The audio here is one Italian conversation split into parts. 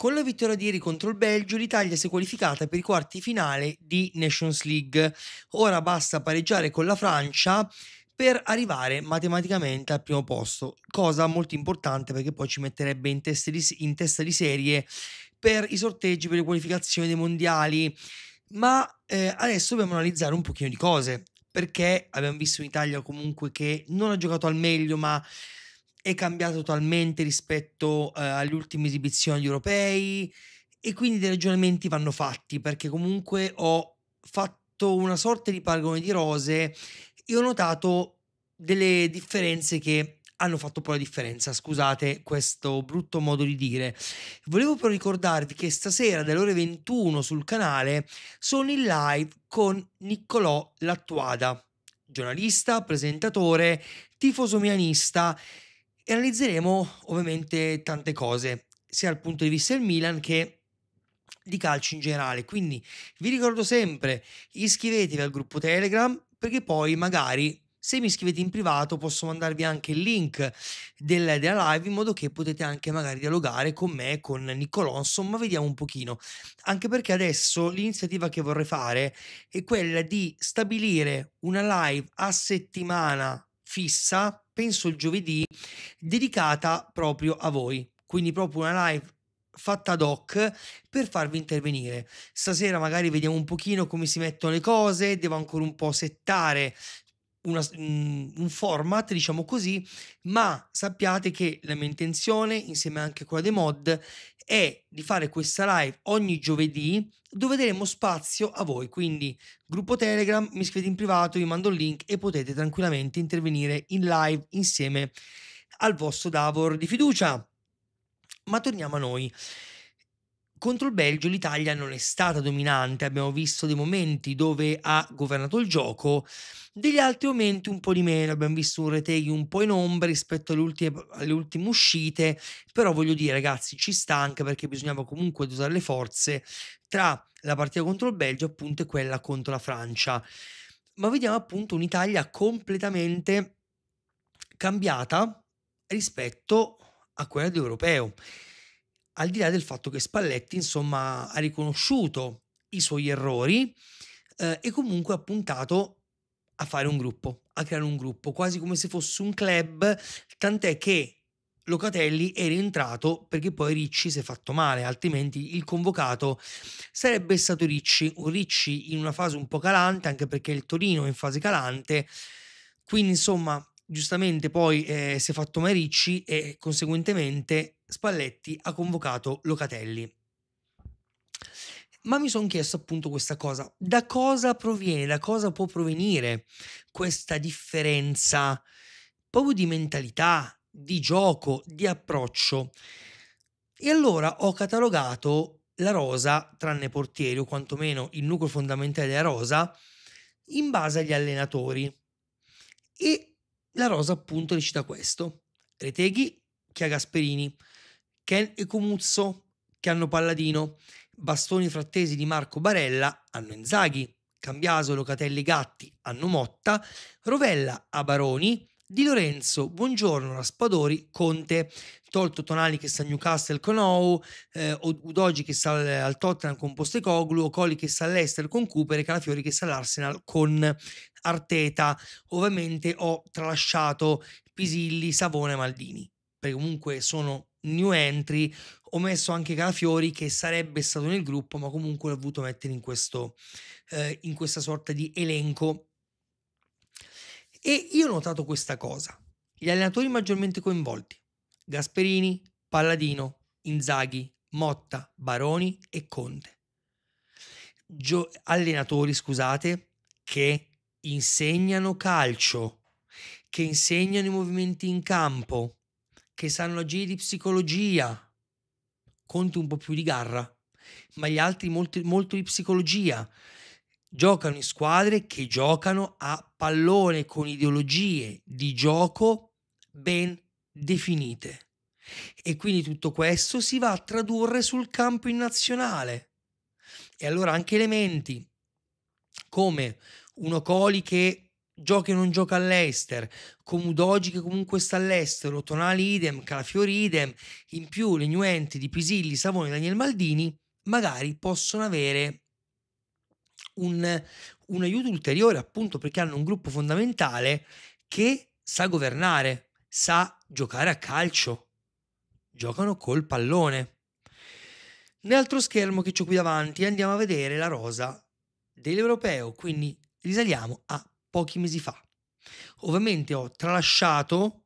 Con la vittoria di ieri contro il Belgio l'Italia si è qualificata per i quarti finale di Nations League. Ora basta pareggiare con la Francia per arrivare matematicamente al primo posto, cosa molto importante perché poi ci metterebbe in testa di, in testa di serie per i sorteggi, per le qualificazioni dei mondiali. Ma eh, adesso dobbiamo analizzare un pochino di cose, perché abbiamo visto un'Italia comunque che non ha giocato al meglio, ma è cambiato totalmente rispetto eh, agli ultimi esibizioni europei e quindi dei ragionamenti vanno fatti perché comunque ho fatto una sorta di paragone di rose e ho notato delle differenze che hanno fatto poi la differenza, scusate questo brutto modo di dire. Volevo però ricordarvi che stasera dalle ore 21 sul canale sono in live con Niccolò Lattuada, giornalista, presentatore, tifoso milanista e analizzeremo ovviamente tante cose, sia dal punto di vista del Milan che di calcio in generale. Quindi vi ricordo sempre, iscrivetevi al gruppo Telegram perché poi magari se mi iscrivete in privato posso mandarvi anche il link del, della live in modo che potete anche magari dialogare con me, con Niccolò, insomma vediamo un pochino. Anche perché adesso l'iniziativa che vorrei fare è quella di stabilire una live a settimana fissa penso il giovedì, dedicata proprio a voi. Quindi proprio una live fatta ad hoc per farvi intervenire. Stasera magari vediamo un pochino come si mettono le cose, devo ancora un po' settare una, mm, un format, diciamo così, ma sappiate che la mia intenzione, insieme anche a quella dei mod, è di fare questa live ogni giovedì dove daremo spazio a voi, quindi gruppo Telegram, mi scrivete in privato, vi mando il link e potete tranquillamente intervenire in live insieme al vostro Davor di fiducia. Ma torniamo a noi. Contro il Belgio l'Italia non è stata dominante, abbiamo visto dei momenti dove ha governato il gioco, degli altri momenti un po' di meno, abbiamo visto un Reteghi un po' in ombra rispetto alle ultime, alle ultime uscite, però voglio dire ragazzi ci sta anche perché bisognava comunque dosare le forze tra la partita contro il Belgio appunto e quella contro la Francia. Ma vediamo appunto un'Italia completamente cambiata rispetto a quella dell'europeo. europeo al di là del fatto che Spalletti, insomma, ha riconosciuto i suoi errori eh, e comunque ha puntato a fare un gruppo, a creare un gruppo, quasi come se fosse un club, tant'è che Locatelli è rientrato perché poi Ricci si è fatto male, altrimenti il convocato sarebbe stato Ricci, un Ricci in una fase un po' calante, anche perché il Torino è in fase calante, quindi insomma giustamente poi eh, si è fatto Maricci e conseguentemente Spalletti ha convocato Locatelli. Ma mi sono chiesto appunto questa cosa, da cosa proviene, da cosa può provenire questa differenza proprio di mentalità, di gioco, di approccio. E allora ho catalogato la rosa, tranne portieri o quantomeno il nucleo fondamentale della rosa, in base agli allenatori. E la rosa appunto recita questo. Reteghi, che ha Gasperini, Ken e Comuzzo, che hanno Palladino, Bastoni frattesi di Marco Barella hanno Inzaghi, Cambiaso, Locatelli, Gatti hanno Motta, Rovella a Baroni, Di Lorenzo, Buongiorno, Raspadori, Conte, tolto Tonali che sta a Newcastle con Ou, eh, Udogi che sta al, Tottenham con Postecoglu, Ocoli che sta all'Ester con Cooper e Calafiori che sta all'Arsenal con Arteta, ovviamente ho tralasciato Pisilli, Savone e Maldini, perché comunque sono new entry, ho messo anche Calafiori che sarebbe stato nel gruppo, ma comunque l'ho voluto mettere in, questo, eh, in questa sorta di elenco. E io ho notato questa cosa, gli allenatori maggiormente coinvolti, Gasperini, Palladino, Inzaghi, Motta, Baroni e Conte. Gio- allenatori, scusate, che insegnano calcio, che insegnano i movimenti in campo, che sanno agire di psicologia. Conti un po' più di garra, ma gli altri molto, molto di psicologia. Giocano in squadre che giocano a pallone con ideologie di gioco ben definite. E quindi tutto questo si va a tradurre sul campo in nazionale. E allora anche elementi come uno Coli che gioca e non gioca all'Ester, Comudogi che comunque sta all'estero, Tonali idem, Calafiori idem, in più le new entry di Pisilli, Savone e Daniel Maldini, magari possono avere un, un aiuto ulteriore appunto perché hanno un gruppo fondamentale che sa governare, sa giocare a calcio, giocano col pallone. Nell'altro schermo che ho qui davanti andiamo a vedere la rosa dell'europeo, quindi Risaliamo a pochi mesi fa. Ovviamente ho tralasciato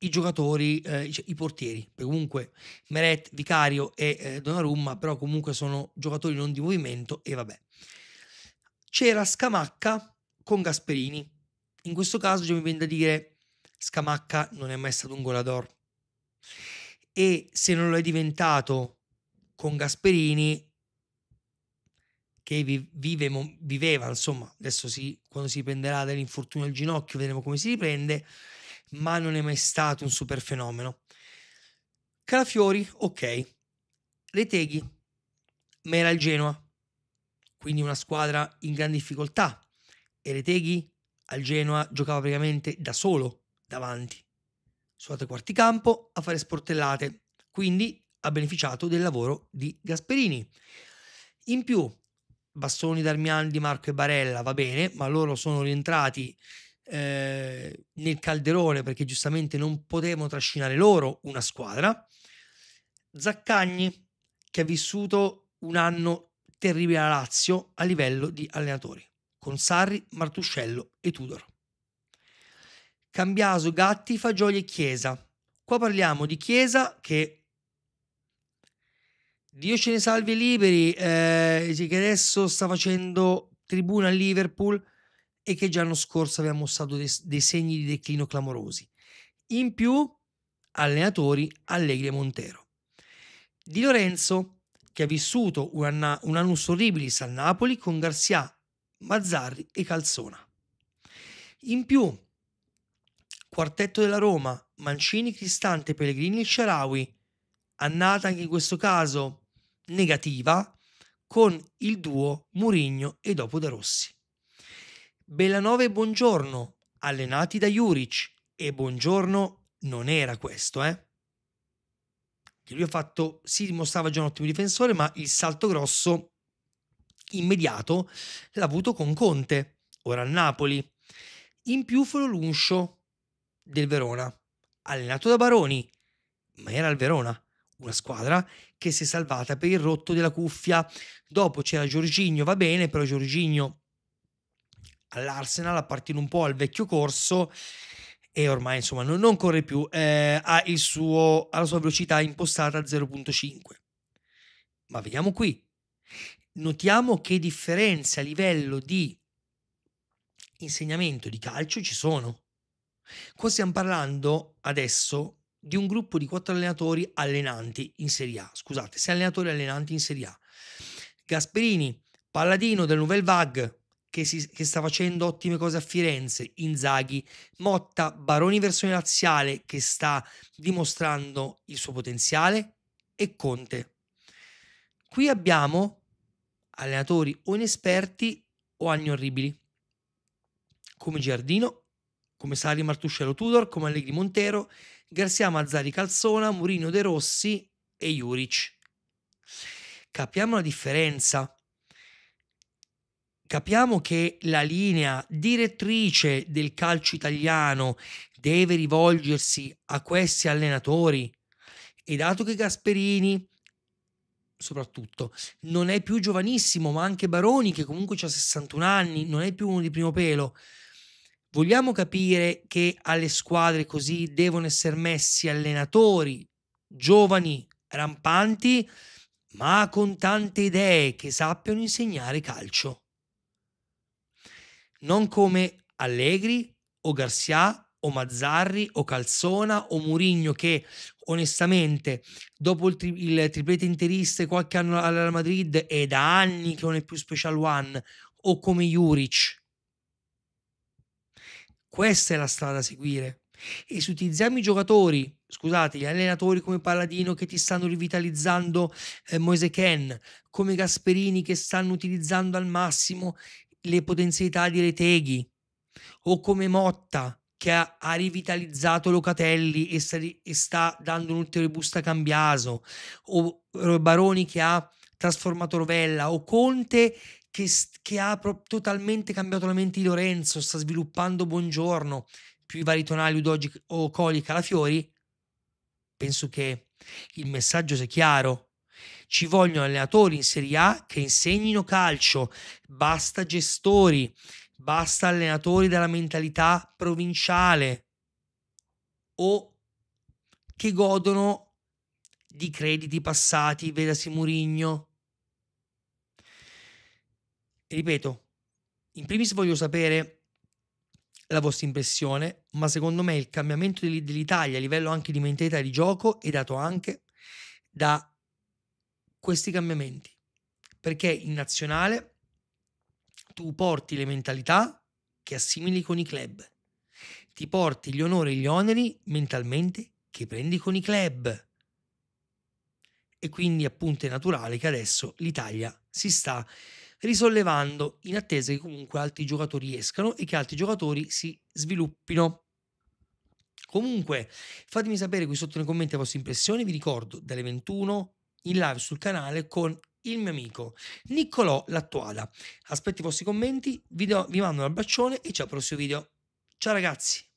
i giocatori, eh, i portieri, comunque Meret, Vicario e eh, Donnarumma, però comunque sono giocatori non di movimento e vabbè. C'era Scamacca con Gasperini. In questo caso già mi viene da dire Scamacca non è mai stato un golador. E se non lo è diventato con Gasperini, che vive, viveva, insomma, adesso si, quando si riprenderà dall'infortunio al ginocchio vedremo come si riprende, ma non è mai stato un super fenomeno. Calafiori, ok. Reteghi, ma era il Genoa, quindi una squadra in gran difficoltà. E Reteghi al Genoa giocava praticamente da solo davanti, su altri quarti campo a fare sportellate, quindi ha beneficiato del lavoro di Gasperini. In più, Bastoni, Darmian, Di Marco e Barella, va bene, ma loro sono rientrati eh, nel calderone perché giustamente non potevano trascinare loro una squadra. Zaccagni, che ha vissuto un anno terribile a Lazio a livello di allenatori, con Sarri, Martuscello e Tudor. Cambiaso, Gatti, Fagioli e Chiesa. Qua parliamo di Chiesa che Dio ce ne salvi liberi, eh, che adesso sta facendo tribuna a Liverpool e che già l'anno scorso aveva mostrato dei, dei segni di declino clamorosi. In più, allenatori Allegri e Montero. Di Lorenzo, che ha vissuto un, anna, un annus horribilis a Napoli con Garcia, Mazzarri e Calzona. In più, quartetto della Roma, Mancini, Cristante, Pellegrini e Ciarawi, annata anche in questo caso negativa con il duo Murigno e dopo De Rossi. Bellanove e Buongiorno, allenati da Juric, e Buongiorno non era questo, eh? Che lui ha fatto, si dimostrava già un ottimo difensore, ma il salto grosso immediato l'ha avuto con Conte, ora a Napoli. In più fu l'Uncio del Verona, allenato da Baroni, ma era al Verona una squadra che si è salvata per il rotto della cuffia. Dopo c'era Giorginio, va bene, però Giorginio all'Arsenal appartiene un po' al vecchio corso e ormai insomma non, non corre più, eh, ha, suo, ha la sua velocità impostata a 0.5. Ma vediamo qui, notiamo che differenze a livello di insegnamento di calcio ci sono. Qua stiamo parlando adesso di un gruppo di quattro allenatori allenanti in Serie A. Scusate, sei allenatori allenanti in Serie A. Gasperini, Palladino del Nouvelle Vague, che, si, che, sta facendo ottime cose a Firenze, Inzaghi, Motta, Baroni versione laziale che sta dimostrando il suo potenziale e Conte. Qui abbiamo allenatori o inesperti o anni orribili, come Giardino come Sari Martuscello Tudor, come Allegri Montero, Garcia Mazzari Calzona, Murino De Rossi e Juric. Capiamo la differenza. Capiamo che la linea direttrice del calcio italiano deve rivolgersi a questi allenatori. E dato che Gasperini, soprattutto, non è più giovanissimo, ma anche Baroni, che comunque ha 61 anni, non è più uno di primo pelo, Vogliamo capire che alle squadre così devono essere messi allenatori giovani, rampanti, ma con tante idee che sappiano insegnare calcio. Non come Allegri o Garcia o Mazzarri o Calzona o Murigno che onestamente dopo il, tri- il triplete interista qualche anno alla Madrid è da anni che non è più special one o come Juric questa è la strada da seguire. E se utilizziamo i giocatori, scusate, gli allenatori come Palladino che ti stanno rivitalizzando eh, Moise Ken, come Gasperini che stanno utilizzando al massimo le potenzialità di Reteghi, o come Motta che ha, ha rivitalizzato Locatelli e sta, e sta dando un'ulteriore busta a Cambiaso, o Baroni che ha trasformato Rovella, o Conte che, che ha pro- totalmente cambiato la mente di Lorenzo, sta sviluppando Buongiorno, più i vari tonali Udogi o Coli Calafiori, penso che il messaggio sia chiaro. Ci vogliono allenatori in Serie A che insegnino calcio, basta gestori, basta allenatori della mentalità provinciale o che godono di crediti passati, vedasi Murigno, ripeto, in primis voglio sapere la vostra impressione, ma secondo me il cambiamento dell'Italia a livello anche di mentalità di gioco è dato anche da questi cambiamenti. Perché in nazionale tu porti le mentalità che assimili con i club, ti porti gli onori e gli oneri mentalmente che prendi con i club. E quindi appunto è naturale che adesso l'Italia si sta risollevando in attesa che comunque altri giocatori escano e che altri giocatori si sviluppino. Comunque, fatemi sapere qui sotto nei commenti le vostre impressioni. Vi ricordo dalle 21 in live sul canale con il mio amico Niccolò Lattuada. Aspetto i vostri commenti, vi, do, vi mando un abbraccione e ciao al prossimo video. Ciao ragazzi!